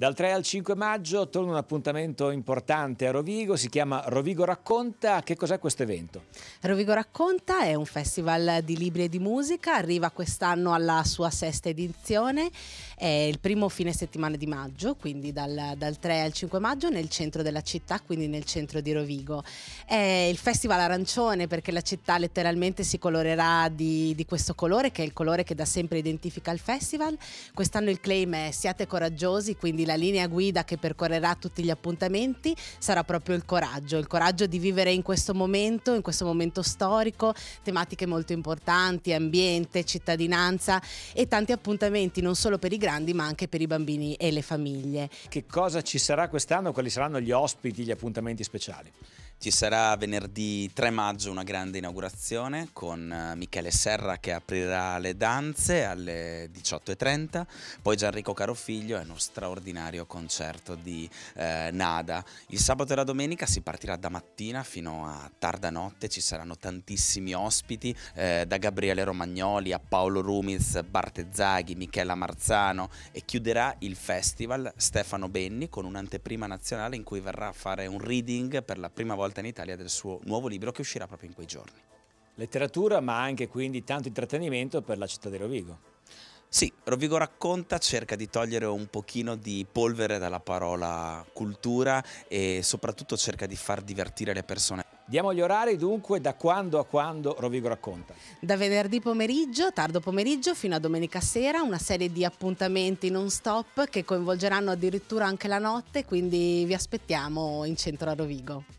Dal 3 al 5 maggio torna un appuntamento importante a Rovigo, si chiama Rovigo Racconta. Che cos'è questo evento? Rovigo Racconta è un festival di libri e di musica, arriva quest'anno alla sua sesta edizione, è il primo fine settimana di maggio, quindi dal, dal, 3 al 5 maggio nel centro della città, quindi nel centro di Rovigo. È il festival arancione perché la città letteralmente si colorerà di, di questo colore, che è il colore che da sempre identifica il festival. Quest'anno il claim è siate coraggiosi, quindi la linea guida che percorrerà tutti gli appuntamenti sarà proprio il coraggio, il coraggio di vivere in questo momento, in questo momento storico, tematiche molto importanti, ambiente, cittadinanza e tanti appuntamenti non solo per i grandi ma anche per i bambini e le famiglie. Che cosa ci sarà quest'anno? Quali saranno gli ospiti, gli appuntamenti speciali? Ci sarà venerdì 3 maggio una grande inaugurazione con eh, Michele Serra che aprirà le danze alle 18.30, poi Gianrico Carofiglio è uno straordinario straordinario concerto di eh, Nada. Il sabato e la domenica si partirà da mattina fino a tarda notte, ci saranno tantissimi ospiti, eh, da Gabriele Romagnoli a Paolo Rumiz, Bartezzaghi, Michela Marzano e chiuderà il festival Stefano Benni con un'anteprima nazionale in cui verrà a fare un reading per la prima volta in Italia del suo nuovo libro che uscirà proprio in quei giorni letteratura ma anche quindi tanto intrattenimento per la città di Rovigo. Sì, Rovigo racconta cerca di togliere un pochino di polvere dalla parola cultura e soprattutto cerca di far divertire le persone. Diamo gli orari dunque da quando a quando Rovigo racconta. Da venerdì pomeriggio, tardo pomeriggio fino a domenica sera, una serie di appuntamenti non stop che coinvolgeranno addirittura anche la notte, quindi vi aspettiamo in centro a Rovigo.